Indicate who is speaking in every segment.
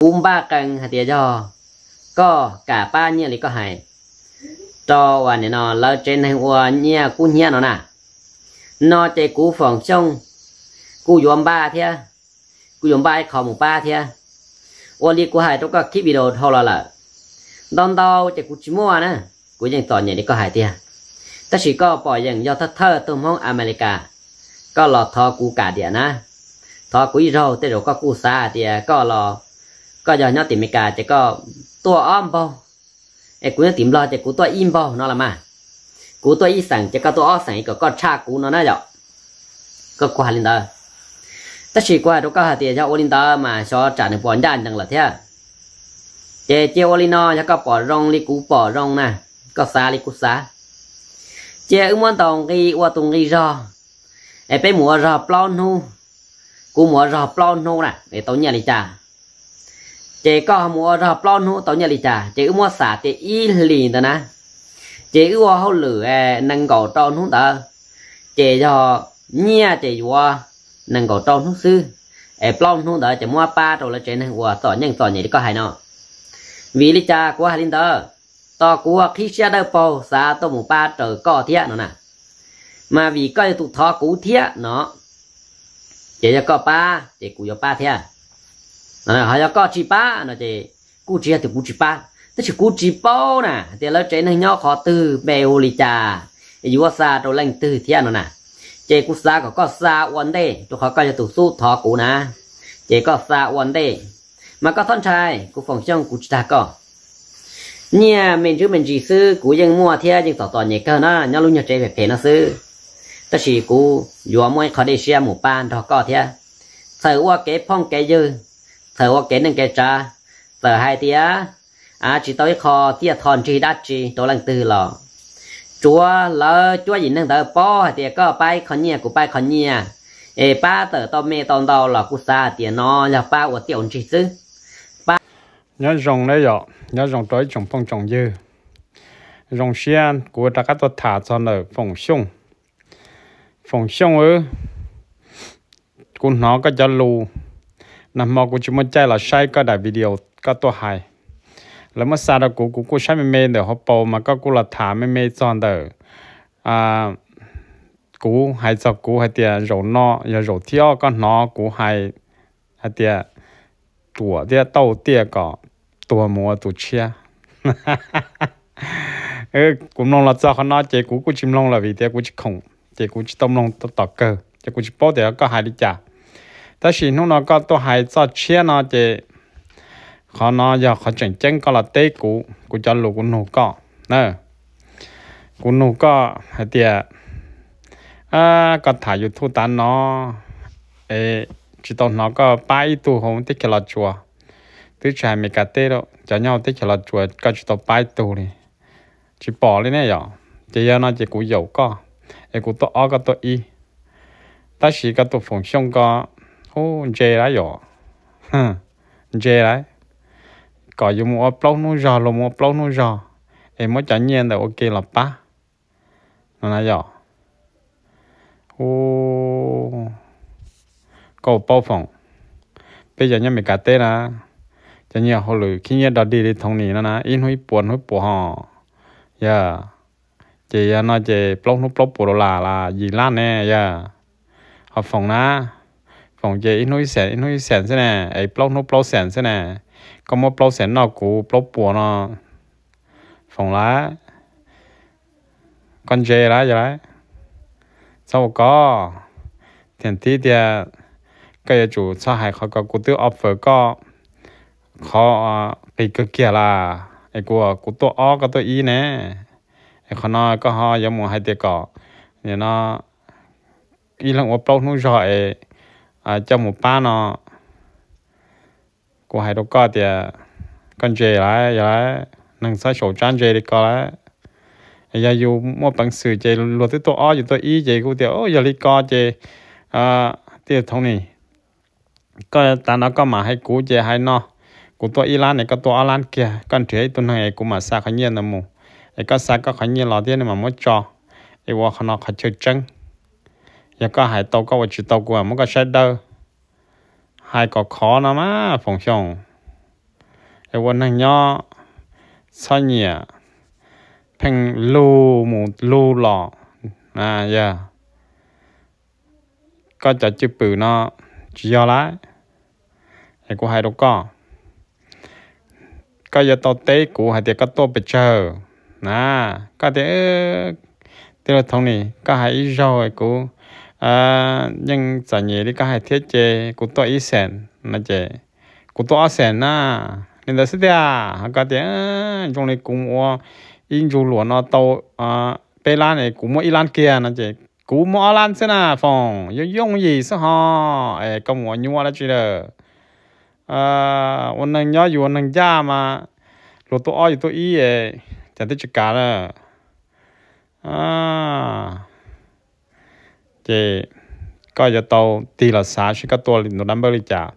Speaker 1: um ba cần hạt tiền cho có cả ba nhia thì có hại cho và nó lỡ trên hàng hoa nhia cú nhia nó nè nó chạy cú phòng sông cú dòm ba thế cú dòm ba khó một ba thế ô đi cú hại trong các clip video thâu là lỡ đón đâu chạy cú chỉ mua nè cú ยัง tỏ nhẹ thì có hại thế ta chỉ có bỏ dần do thất thơ tôm hông America có lọt thọ cú cả địa nè thọ cú rồi tới rồi có cú xa thì có lọt ก็จะยอดติมิกาจะก็ตัวอ้อมบ่ไอ้กูจะติมรอจะกูตัวอิ่มบ่นอละมากูตัวอีสั่งจะก็ตัวอ้อสั่งก็ก็ชากูนอน่ะจ้ะก็กว่าลินดาแต่สิกว่าตัวก็หาเตียจะโอลินดามาชอจ่าในปอนด้านจังละเท่าเจเจโอลินอจะก็ปอรองลิกูปอรองนะก็ซาลิกูซาเจอึมวันตองกีว่าตรงกีรอไอ้ไปหมัวรอปลอนนูกูหมัวรอปลอนนูน่ะไอ้ตัวเนี่ยลิจ่า chế có mua hợp lon hú tao nhà lì trà chế mua xả chế y lì tao na chế ưu hậu lử à, nâng cổ tròn hú tao chế cho nhia chế qua nâng cổ tròn hú sư ở plon hú tao chế mua ba rồi là chế năng qua sọ nhân sọ nhảy có hai nọ, vì lì trà của hai linh tao tao của khi xe đâu bầu xả tao một ba trời có thiệt nọ nè mà vì coi tụ thọ cũ thiệt nọ, chế cho có ba chế cũ cho ba thiệt họ cho có chỉ ba nó chỉ cú chỉ thì cú chỉ ba tức chỉ cú chỉ bao nè thì lớp trẻ nó nhỏ khó từ bèo lì trà dù xa đồ lành từ thiên nó nè chế cú xa có có xa ổn đề tôi khó coi cho tụ su thọ cũ nè chế có xa ổn đề mà có thân trai cú phòng trong cú chỉ ta có nhà mình chứ mình chỉ sư cú dân mua thiên nhưng tỏ tỏ nhẹ cơ nó nhau luôn nhớ trẻ về phê nó sư tức chỉ cú dù mua khó để xe một ban thọ có thiên sợ qua cái phong cái dư thờ qua kén nên kẻ cha thờ hai tia à chỉ tới kho tia thon chỉ đắt chỉ tổ lăng tư lò chúa lỡ chúa gì nâng thờ po thì có bay khẩn nhia của bay khẩn nhia ê ba tờ to mê tòn đầu lò, cú xa thì nó là ba của tiểu chỉ chứ ba
Speaker 2: nhớ rồng đấy rồi nhớ rồng tới trồng phong trồng dư rồng xiên của ta các tôi thả cho nở phòng xung phòng xung ư của nó có cho lù nằm mò của chúng mình chạy là sai có đại video có tổ hài แล้วมาซาดกูกูกูใช้ไม่เมเดี๋ยวเขาโปมาก็กูละถามไม่เมจอนเดออ่ากูหายจากกูหายเตียโรนออย่าโรเที่ยวก็นอกูหายหายเตียตัวเตียเต้าเตียก็ตัวมัวตัวเชียเออกูลงละจ้าเขานอเจกูกูชิมลงละวีเตียกูชิคงเจกูชิต้มลงตะตอกเกอเจกูชิโป้เตียก็หายดิจ่า ta chỉ nó nó có tôi hay cho chia nó chứ khó nó giờ khó chỉnh chân là tê cũ của cho lũ của nó nè của nó có hay tiệt à có thả vô thu tán nó chỉ tao nó có bay tu không thích cái là chùa tôi chạy mấy cái tê đó cho nhau thích là chùa có chỉ tao bay tu đi chỉ bỏ lên này rồi chỉ giờ nó chỉ cũ dầu có ê cũ tôi ở cái tôi y ta chỉ cái tôi phòng xong có ô chê lá giỏ chê lá có dùng mua plou nó giò là mua plou nó giò em mới chẳng nhiên là ok là ba nó là giò ô có bao phòng bây giờ nhà mình cả tê là chẳng nhiên hồi lười khi nhiên đó đi đi thông nì nó na in hơi buồn hơi buồn họ giờ chị à, nó chị plou nó plou buồn là là gì lá nè giờ dạ. học phòng nà phòng chế nó sẽ nó sẽ thế nè ấy plot nó plot sẽ thế nè có một plot sẽ nó cũ plot bùa nó phòng lá con dê lá gì lá, sau có tiền tí thì à, cái chủ xã hải họ có cụ tư offer có họ bị cái kia là ấy của cụ tổ o có tổ y nè ấy họ nói có họ giống một hai tiệc cỏ nên nó y lần ô plot nó giỏi à trong một ba nó của hai đồ có thì à, con dê lại giờ lại năng sai số trang dê đi có lại giờ dù mua bằng sự dê luật tới tôi ở dù tôi ý dê của thì ô giờ đi có dê à thì thông này có ta nó có mà hay cú dê hay nó của tôi Iran này có tôi Iran kia con trẻ tôi này cũng mà xa khá nhiên là mù cái có xa có khá nhiên là thế này mà mới cho thì qua nó khá chơi trắng giờ dạ, có hải tàu có vật chữ tàu của muốn có sai đâu hai có khó nó mà phòng xong rồi dạ, quân hàng nhỏ sao nhỉ thành lù mù lù lọ à giờ dạ. có chả chữ bự nó chỉ do lái thì của hai đâu có có giờ tàu tế của hai tiệc có tàu bị chờ à, có thể thế là thằng này có hai rồi của à nhưng chả nhỉ đi cả hai thiết chế cũng to ít sen mà chế cũng to sen na nên là sẽ thế à cái tiếng trong này cũng ô in chú lúa nó tàu à bê lan này cũng mỗi lan kia nó chế cũng mỗi lan thế na, à, phong, yêu dùng gì sao ha ấy công ô nhua là chuyện đó à ôn năng nhớ dù ôn năng gia mà lúa tôi oi tôi ít ấy chả thấy chuyện cả nữa à thì có giờ tàu tì là xá chứ các tôi nó đâm bao đi trả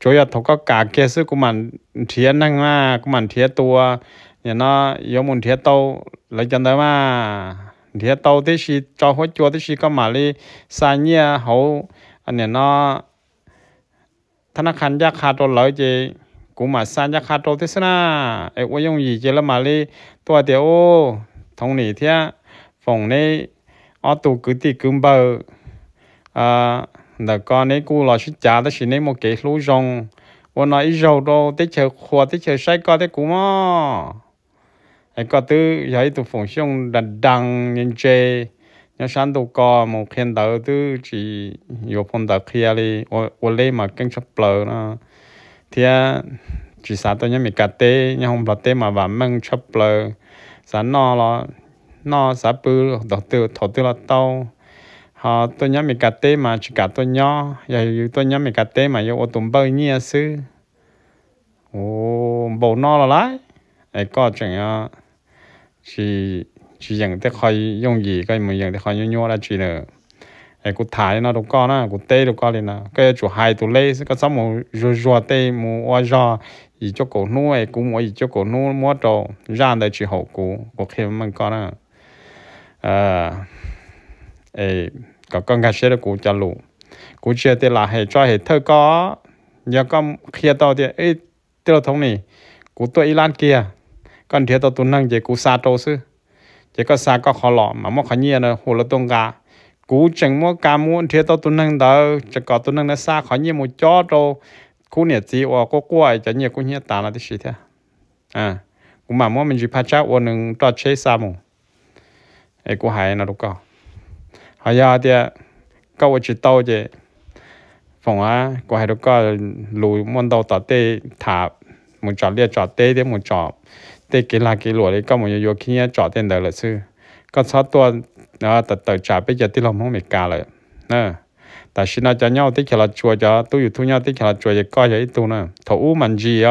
Speaker 2: chỗ giờ thầu có cả kia sức của mình thiệt năng mà của mình thiệt tua nhà nó yếu muốn thiệt tàu lấy chân đấy mà thiệt tàu thì cho hết chua thế thì có mà đi xa nhia hậu anh nhà nó thằng nó khăn lợi gì cũng mà xa giác khá sao na em dùng gì chứ là mà đi tôi tiểu thông nỉ phòng này ở ờ, tụ cứ thì cứ bờ à ờ, là con ấy cú là chỉ trả đó chỉ nên một cái lũ rong và nói rau đó tới chờ khoa tới chờ say con tới cú mà ai có tư giải tụ phòng xong là đằng nhân chơi nhớ sáng tụ có một khen đầu tư chỉ 有碰到 kia đi ô ô lê mà kinh sắp lờ nó thì à, chỉ sao tôi nhớ mình cắt tê nhà không bắt tê mà vẫn mang sắp lờ sáng nọ là nó sá bự đầu tư thổ tư là tàu họ tôi nhớ mình cà tê mà chỉ cả tôi nhớ giờ tôi nhớ mình cà tê mà yêu ô tụng bơi nhia sư ô bầu nó là lái ai có chuyện à ờ, chỉ chỉ dùng để khỏi dùng gì cái mình dùng để khỏi nhua nhua là chỉ nữa ai cũng thải nó đâu có na cũng tê đâu có liền à, cái chủ hai tụ lê cái sáu mù rùa rùa tê mù oa rò gì cho cổ nuôi cũng mỗi gì cho cổ nuôi mua trâu ra đây chỉ hậu cũ, có khi mình con à à ê có con gà xe cú cho lù cú chia thì là hệ cho hệ thơ có nhớ con kia tao thì ê tiêu thông này cú tôi lan kia con thiếu tao tuấn năng chỉ cú xa trâu sư chỉ có xa có khó lọ mà mua khó nhiên là hồ lô tung gà cú chẳng mua cá muốn thiếu tao tuấn năng đó chỉ có tuấn năng nó xa khó nhiên một chó trâu cú nhiệt gì ở có quay chẳng nhiệt cú nhiệt tàn là thế gì thế à cũng mà mua mình chỉ phát cháo ở nâng trót chơi xa mùng ai cũng hay nó lúc có hay giờ thì câu ở chỉ tàu chứ phòng á cũng hay lúc có lùi món đầu tao tê một trò lia trò tê thì một trò tê kỹ là kỹ lụa đấy có một nhiều khi trò tên đời là sư có sáu tua nó tật tật trả bây giờ tí lòng không bị cả rồi nè ta xin nó cho nhau tí kia là chùa cho tôi yêu nhau tí kia là chùa cho coi cho ít nè thổ u mình gì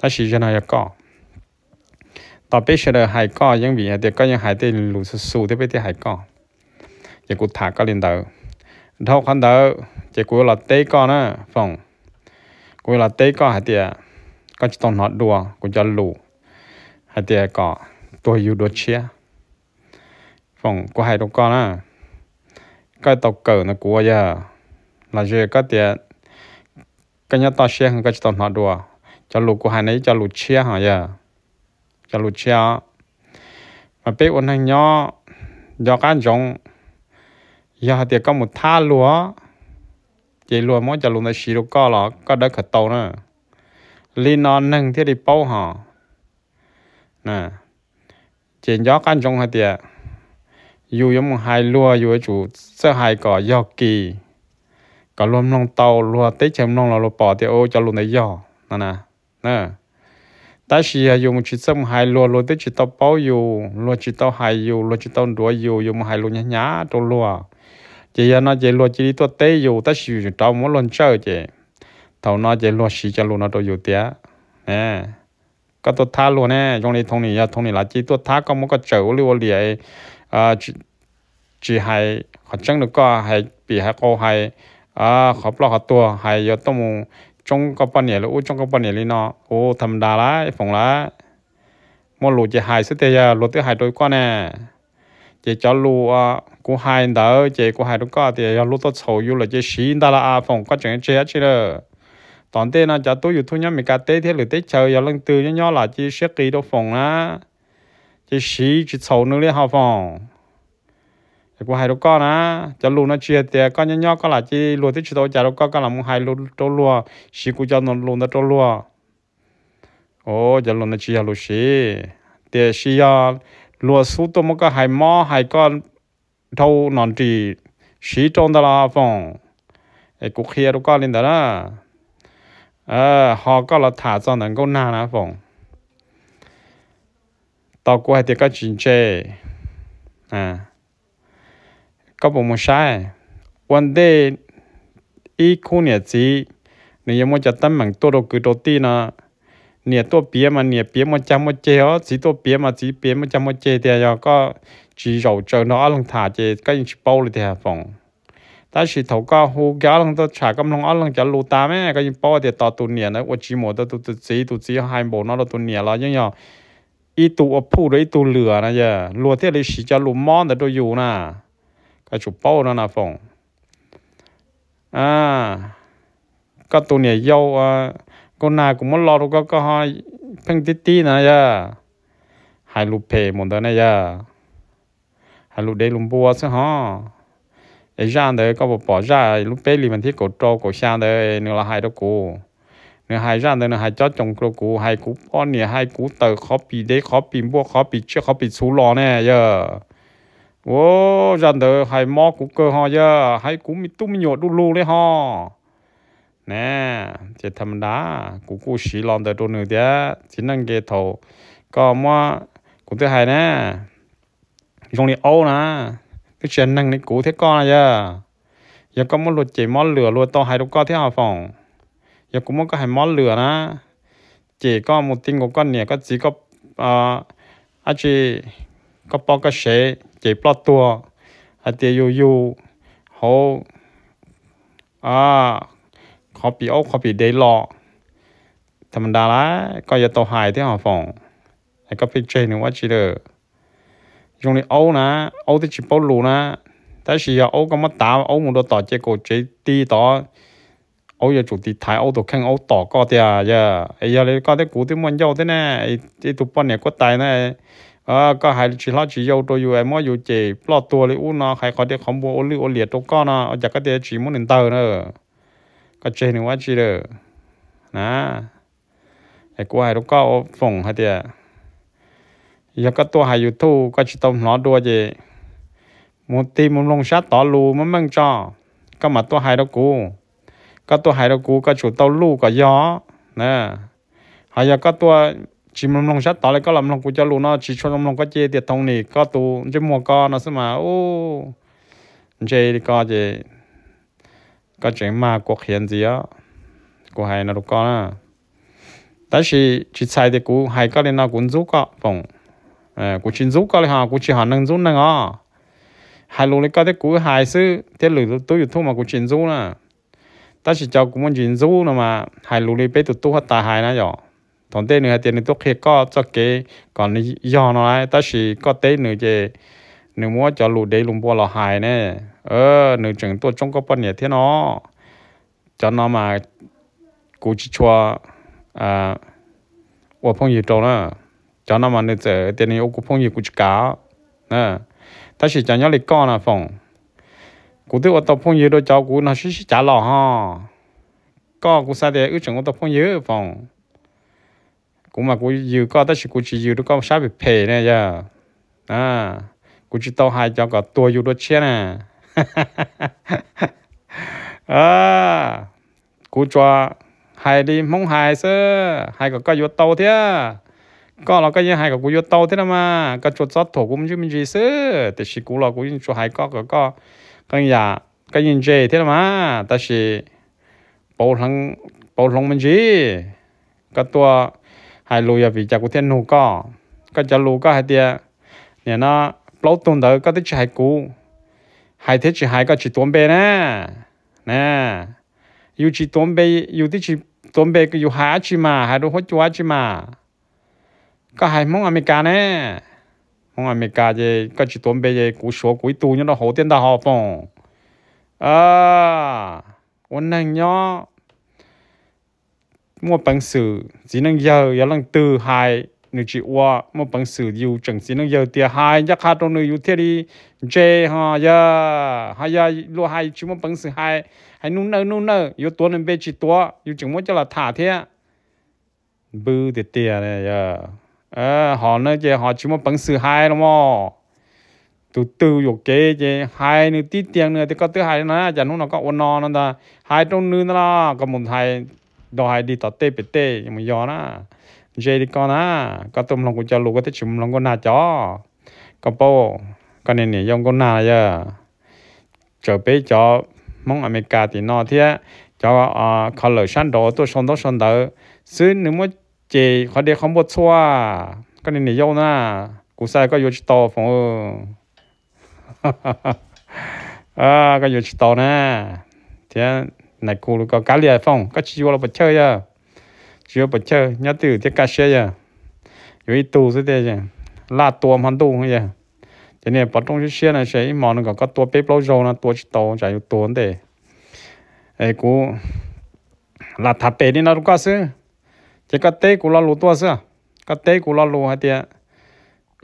Speaker 2: ta xin cho nó cho ต่อไปเชื่อหายก็ยังมีแต่ก็ยังหายแต่หลุดสู้ที่ไปที่หายก็จะกูถาก็เรียนเดาเท่าคันเดาจะกูหลับเต้ก็นะฟงกูหลับเต้ก็หายเตียก็จะต้องนอดดัวกูจะหลุดหายเตียก็ตัวอยู่ดัวเชียฟงกูหายตัวก็นะก็ตกเกิดนะกูว่าเยอะหลังจากก็เตียก็ยังต่อเชียก็จะต้องนอดดัวจะหลุดกูหายนี้จะหลุดเชียหายเยอะ cả lụt chia mà bé ôn hành nhỏ do cá rong giờ thì có một tha lúa chỉ lúa mỗi giờ lúa xì lúa co lọ có đỡ khởi tàu nữa li nó nâng thiết đi bao họ nè chỉ do cá rong hay tiệt dù giống một hai lúa dù chủ sơ hai cỏ do kỳ cả lúa tàu lúa tết chấm nông là lúa thì ô cho lúa này giò nè nè ta chỉ dùng chỉ xong hai lúa lúa tới chỉ tao bao dù lúa chỉ tao hai dù lúa chỉ tao đuổi dù dùng hai lúa nhá nhá đồ lúa chỉ là nó chỉ lúa chỉ đi tua tê dù ta chỉ dùng tao muốn lần chơi chỉ tao nó chỉ lúa chỉ cho lúa nó đồ dù tía nè có tua thá lúa nè trong này thùng này ya thông này là chỉ tua thá có muốn có chở lúa liền à chỉ chỉ hai họ chẳng được có hai bị hai cô hai à họ lo họ tua hai giờ tao muốn trong có bao nhiêu là ô trong có bao nhiêu nó ô thầm đà lá phòng lá mua lụt chỉ hai số tiền lụt thứ hai đôi con nè chỉ cho lụt à hai đỡ chỉ cô hai đôi con thì lụt tốt xấu yêu là chỉ xin đà là phòng có chuyện chết chứ đó tòn tê nó cho tôi yêu thu nhóm mình cả tê thì lụt tê chờ giờ lần từ nhỏ là chỉ sẽ kỳ đồ phòng á chỉ xí chỉ xấu nữa là họ phòng của hai đứa con á cho luôn nó chia tiền con nhỏ nhỏ có là chi luôn thích chơi chả đứa con có là muốn hai luôn trâu lùa xí cũng cho nó luôn nó trâu lùa ô cho luôn nó chia luôn xí tiền xí à lùa sú tôi muốn có hai mò hai con thâu nón trì xí trôn đó là phòng ấy cũng kia đứa con lên đó à họ có là thả cho nó câu na nè phòng tao cũng hay tiền có chuyện chơi à có bộ một sai one day ý khu nhà gì nếu như mà chặt tấm mảng tôi đâu cứ đầu tiên là nhà tôi bía mà nhà bía mà chăm mà chơi ó chỉ tôi bía mà chỉ bía mà chăm mà chơi thì giờ có chỉ dầu chờ nó ăn thả chơi cái gì bao rồi thì phòng ta chỉ thầu có hú giá lăng tôi trả cam lăng ăn lăng giá lù ta mấy cái gì bao thì tao tu nhà đấy tôi chỉ một tôi tôi chỉ tôi chỉ hai bộ nó là tu nhà là nhưng nhau ít tu ở phụ rồi ít tu lửa này giờ lùa thế là chỉ cho lù mòn để tôi dùng nè cái chủ bao nó là phòng à cái tụ này yêu à con cũng muốn lo được cái cái phăng tí tí này ya dạ. hai lụp phe một đó này ya hai lụp đây lụp bùa sao hả để ra đấy có bộ bỏ ra lụp phe lì mình thích cổ trâu cổ xa đấy nữa là hai cổ nữa hai ra đấy nữa hai chó chồng cổ cổ hai cú con này hai cú tờ khó bị đấy khó bị chưa khó bị lò này ya dạ ô dần từ hay mò cũng cơ ho giờ hay cũng mi tu mi nhột đu lu đấy ho nè chỉ thầm đá cũng cố xì lon từ đu nữa đấy chỉ năng ghê thầu có mà cũng thứ hai nè trong này ô nè cái chuyện năng này cũng thế con giờ giờ có một luật chỉ mò lửa luật to hay đâu có thế hả phòng giờ cũng muốn có hay mò lửa nè chỉ có một tin của con nè có chỉ có ờ, à à chỉ có bao cái xe เจ็บปลอดตัวอาเตียอยู่อยู่เขาอ่าขอปีโอ้ขอปีเดย์หลอธรรมดาละก็อย่าตัวหายที่หอฟองแล้วก็พิจารณาว่าจีเดอ用你欧呢，欧的去暴露呢，但是要欧咁么打，欧冇得打结果最低打，欧要做地台，欧都肯欧打高啲啊呀，哎呀你搞啲古啲乜嘢啲呢？你你都半年過大呢？เออก็หายชิลาชิโยตัวอยู่ไอ้มออยู่เจปลอดตัวเลยอุ้นาใครขอเด็กของบัวอุลิโอเลียตัวก้อนาเอาจากก็เดี๋ยวชิมุนินเตอร์เนอก็เจนวัาชีเดอร์นะ ไอ้กูหายตัวก้อฝงฮะเดียยังก็ตัวหายอยู่ทู่ก็ชิตมหลอดัวเจมุตีมุนลงชัดต่อรูมันมั่งจอก็มาตัวหายตัวกูก็ตัวหายตัวกูก็ชุดเตาลูกก็ย่อนะหายก็ตัว chỉ mầm lòng sát tao lại có làm lòng của cha luôn nó chỉ cho lòng lòng có chơi tiệt thông này có tu, chứ mua con nó sẽ mà ô chơi đi coi chơi có chuyện mà cuộc hiện gì á của hai nó đâu con à tại vì chỉ sai thì cũng hai cái này nó cũng giúp cả phòng à cũng chỉ giúp cái này ha cũng chỉ hẳn năng giúp năng à hai luôn cái đấy cũng hai sự thế lười tôi yêu thương mà cũng chỉ giúp nè tại vì cháu cũng muốn chỉ giúp nè mà hai luôn cái bé tụt tôi hết tài hai nè rồi tổng tế nữa thì nó tốt khi có cho cái còn nó do nó ấy ta chỉ có tế nữa chứ nếu muốn cho lũ đấy lùng bò là hài nè ờ nếu chẳng tôi trong có bao nhiêu thế nó cho nó mà cố chỉ cho à ô phong gì trâu nữa cho nó mà nếu giờ tiền này ô cố phong gì cố chỉ cá nè ta chỉ cho nhau lịch con là phong, cú tôi ô tao phong gì đâu cho cú nó chỉ chỉ trả lò ha có cú sao để ước chẳng ô tao phong gì phòng cũng mà cũng dư có tất sự cũng chỉ dư nó có sáu bị phê này giờ dạ. à cũng chỉ tao hai cho cả tua dư đó chết nè à cũng cho hai đi mong hai sơ hai cái có dư tao thế à. có là cái gì hai cái cũng dư tao thế mà cái chuột sót thổ cũng chứ mình gì sơ thì chỉ cũng là cũng cho hai có cái có cái nhà cái gì thế mà ta chỉ bảo lòng bảo lòng mình gì cái tua hai lùi à vì chả có thiên nụ co, có chả lù có hai tia nè nó lâu tuần đó có thích hai cú hai thế chỉ hai có chỉ tuần bê nè nè yêu chỉ tuần bê yêu thích chỉ tuần bê cái yêu há chỉ mà hai đồ hốt chúa chỉ mà có hai mong America nè mong America gì có chỉ tuần bê gì cú số cú tu nhưng nó hổ tiền đã họ phong à ôn năng nhau mua bằng sử chỉ năng giờ giờ lăng từ hai nữ chị qua mua bằng sử yêu chẳng chỉ năng giờ tiền hai chắc hai trong nữ yêu thế đi chê ha giờ hai giờ lo hai chỉ mua bằng sử hai hai nung nở nung nở, yêu tuần nên bé chỉ tua yêu chẳng mua cho là thả thế bư tiền tiền này giờ à họ nói chứ họ chỉ mua bằng sử hai lắm mà từ từ vô kế chứ hai nữa tí tiền nữa thì có thứ hai nữa chẳng lúc nào có ôn non nữa ta hai trong nữa là có một hai đòi hay đi tao tê bị tê nhưng mà do na dê đi con na có tôm lòng của cha lù có thể chùm lòng con na chó có bố có này này dòng con na giờ trở bé cho mong America thì nó thế cho à ờ, khó lỡ săn đồ tôi săn đó săn đỡ xứ nếu mà chị khó đi không bớt xóa có này này dòng na cú sai có vô to phòng à có vô to nè thế này cô có cá lìa phong có chỉ là bật chơi à chỉ bật chơi nhớ từ tiết cá xe à rồi tù thế à? thế à la tua mà tù không vậy thế này bắt trong cái xe này xe mà nó có tua bếp lâu rồi nó tua chỉ tàu chạy tua thế ấy cô là thà bể đi nào cũng có chứ chỉ có té cô lo lúa tua xe à? có té cô lo lúa hay tiếc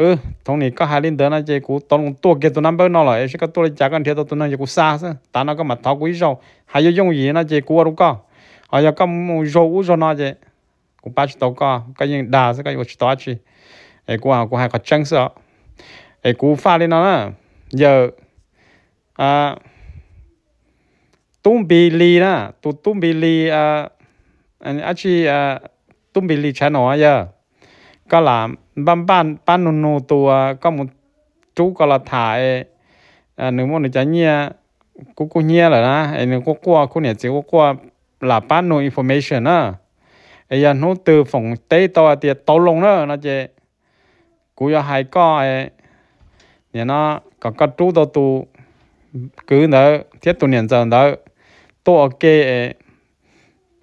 Speaker 2: ừ thằng này có hai linh đỡ nó chơi cú tông tua kia tụi nó bớt nó lại sẽ có tua chả cần thiết tụi nó chơi cú xa chứ ta nó có mặt tháo quý rồi hay vô dùng gì nó chơi cú đâu có họ giờ có rô cú rồi nó chơi cú ba chỉ tàu có cái gì đà sẽ có chỉ tàu chỉ ấy cú họ cú hai có chân sợ ấy cú pha lên nó nè giờ à tung bì lì nè tụi tung bì lì à anh ấy chỉ à tung bì lì chả nói giờ ก็ล่ะบ้านบ้านบ้านนูนูตัว ก็มุจูก็ละถ่ายหนึ่งมันจะเนี่ยกูกูเนี่ยแหละนะไอ้หนึ่งกูกลัวกูเนี่ยจะกูกลัวหล่ะบ้านนูอินโฟเมชันนะไอ้ยันนู้ตือฝั่งเตยตัวเตียโตลงเนอะนะเจกูอยากให้ก็ไอ้เนี่ยนะก็ก็จูตัวตู cứ nỡ thiết tu niệm giờ nỡ tổ kê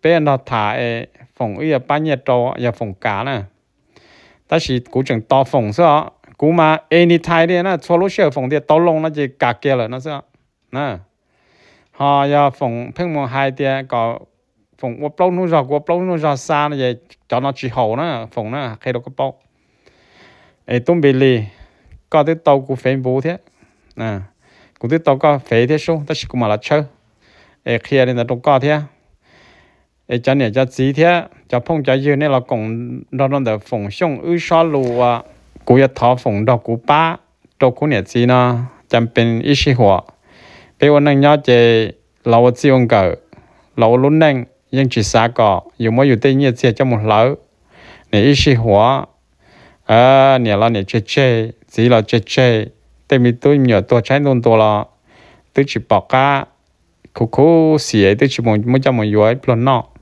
Speaker 2: bên đó thả phòng ý là bao nhiêu trò và phòng cá này 但是古种多风是啊，古嘛 any time 的那错路小风的多弄那就夹夹了那是啊，那哈要风碰门海的搞风我包弄着我包弄着山那也叫那之后呢风呢开了个包，哎东北里搞的稻谷肥薄的，嗯，古的稻谷肥的少，但是古嘛了吃，哎开的那种高的。ai cha này cha chỉ thế cha phong cha yêu này là cùng đó đó là phong sông ư sa lù à cú ya cú ba đó cú này chỉ nó chăm bên ít sĩ hòa năng nhớ chế lâu chỉ ông cỡ lâu luôn năng nhưng chỉ xa cọ dù mỗi dù tây nhiệt xe cho một lỡ này ít sĩ hòa à này là này chơi chơi chỉ là chơi chơi tại vì tôi nhớ tôi trái luôn tôi là tôi chỉ bỏ cả 可可是诶，都是望，冇只望要喺边咯。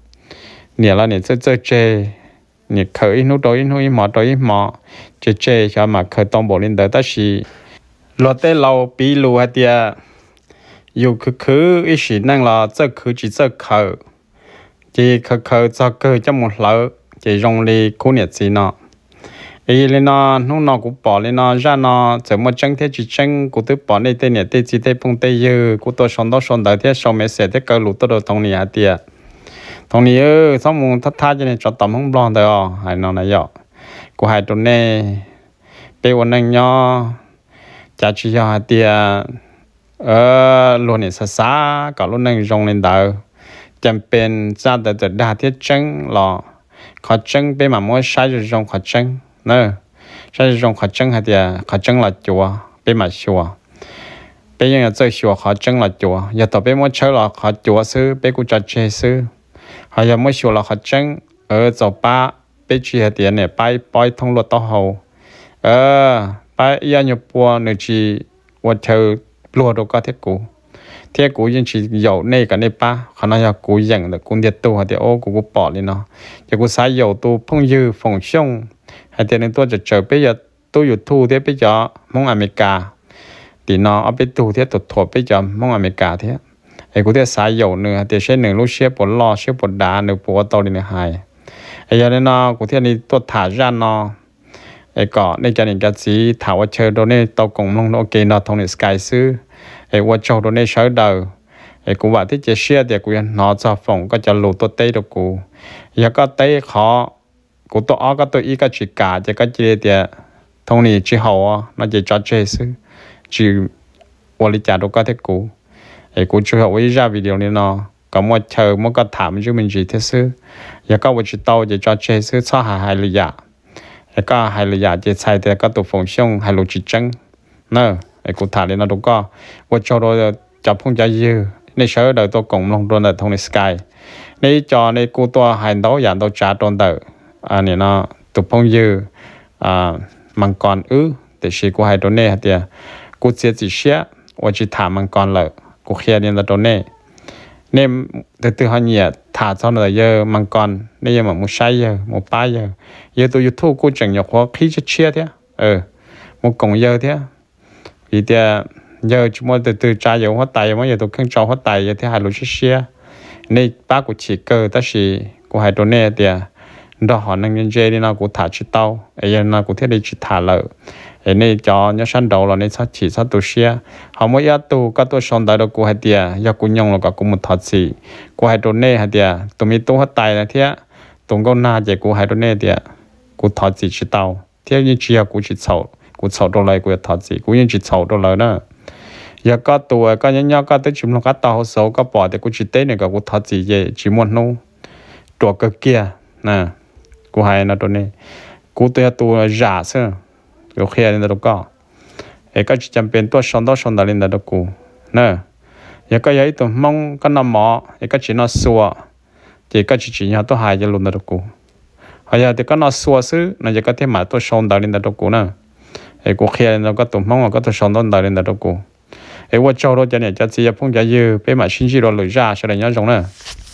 Speaker 2: เนี่ยละเนี่ยเจอเจเนี่ยเคยนู้ตัวนู้หมอตัวหมอเจเจใช่ไหมเคยต้องบอกลินเดอร์แต่สิเราแต่เราปีรู้ฮะเดียอยู่คือคืออีสินั่งเราเจอคือจีเจอเคยจีเคยเคยเจอเคยจะหมดแล้วจีรงลีคู่เนี่ยจีเนาะอีเลยนะนู้นอกูบอกเลยนะย่านะจะมาจังเทจีจังกูตัวบอกในเตเนี่ยเตจีเตปงเตยืกูตัวชนตัวชนเดอร์เทชมเมเสเตเกลูตัวตรงนี้ฮะเดียตรงนี้เออสมุนทัดท่าจะเนี่ยจอดต่อมห้องบลอนแต่อ๋อหายนอนนายกกูหายตัวเน่ไปวันนึงย่อจะชี้ยอเตียเออลุนเนี่ยซาซาก็ลุนนึงจงเล่นเดาจำเป็นจะแต่จะด่าที่จังหรอขอจังไปมามั่วใช้จะจงขอจังเนอะใช้จะจงขอจังหาเตียขอจังหลัดจัวไปมาชัว bây giờ chơi chùa khó chân là chùa giờ tao biết muốn chơi là khó chùa sư bé cũng cho chơi sư hay là mới sửa lại hết chân ở chỗ ba bên chỉ hệ tiền này bay bay thông luật tao hầu ờ bay ya nhập bùa nữa chỉ water lùa đồ có thiết cũ thiết cũ nhưng chỉ dầu này cả này ba khả năng là cũ dần là cũng điệt tu hay thì ô cũng bỏ đi nó chỉ cũng sai dầu tu phong dư phong xong hay tiền này tôi จะ chờ bây giờ bây bây giờ giờ ở tụt thế. ไอ้กูเตะสายอยู่เนื้อเตะเช่นหนึ่งลูกเชี่ยปวดรอเชี่ยปวดด่าหนึ่งปวดโตดินหายไอ้ยาเนี่ยนอกูเตะนี่ตัวถ่ายยันนอไอ้เกาะในจันทร์จันทร์สีถาวรเชิญโดนเนี่ยตกงลงโอเคนอทงเนี่ยสกายซื้อไอ้วัวโจโดนเนี่ยเชิดเดอไอ้กูว่าที่จะเชี่ยเดี๋ยวกูยันนอจะฝงก็จะหลุดตัวเต้ดกูแล้วก็เต้ขอกูตัวอ้อก็ตัวอีก็จีกาจะก็เจเดียทงนี่จีหัวน่าจะจอดเจซื้อจีวอลิจาดก็เทกู thì cũng chưa video này nó có một chờ một cái thảm chứ mình chỉ thế sư giờ có một tàu để cho chơi sư sao hà hai lì dạ thì có hai lì dạ chỉ sai thì có tụ phòng xong hai lục chỉ chân nè thì cũng thả lên nó đúng có và cho rồi ờ, chập không giá dư nên tôi cũng long đôn là thông này sky nên cho nên cô tôi hành đấu dạng tôi trả đôn tử à nên nó tụ phòng dư à măng còn ứ để chỉ cô hai đôn này thì cô sẽ chỉ share và chỉ thả măng còn lợi กูเขียนเนี่ยตัวเนี่ยเนี่ยตัวตัวเขาเนี่ยถ้าช่องเราเยอะมังกรเนี่ยยังมันมุใช่เยอะมุป้าเยอะเยอะตัวยูทูบกูจังอยากว่าขี้จะเชี่ยเถอะเออมุกงเยอะเถอะอีเดียเยอะชั่วโมงตัวตัวใจเยอะหัวไตมันเยอะตัวเครื่องจอหัวไตเยอะเถอะหารู้เชี่ยเนี่ยป้ากูฉีกเกอร์แต่สิกูหายตัวเนี่ยเดีย đó họ năng nhân dây đi nào cũng thả chỉ tao ấy giờ nào cũng thiết đi chỉ thả lợ thế nên cho nhớ săn đầu là nên sát chỉ sát tổ xe họ mới yết tu các tổ sòn đại đồ của hai tia do cũng nhông là các cũng một thật gì của hai tổ nê hai tia tụi mình tu hết tài là thế tụi con na chỉ của hai tổ nê tia của thật gì chỉ tàu thế như chỉ của chỉ sầu của sầu đồ lại của thật gì cũng như chỉ sầu đồ lại nữa, giờ các tuổi các nhân nhau các tới chúng nó các tàu sầu các bỏ thì cũng chỉ tế này các cũng thật gì vậy chỉ muốn nô trò cái kia nè của hai là tổ nê của tôi tu là giả sao yo khia lên đó có e cái chỉ chăm bên tua sơn đó sơn đó lên đó cũ nè e cái ấy tụi mong cái nằm mỏ e cái chỉ nó xua chỉ cái chỉ chỉ nhà tôi hài cho luôn đó cũ hay là thì cái nó xua xứ nó chỉ cái thêm mà tôi sơn đó lên đó cũ nè e cũng khia lên đó cái tụi mong cái tôi sơn đó lên đó cũ e vợ cháu đó cho nên cho chị phong cho yêu bé mà xin chị rồi lười ra cho nên nhớ giống nè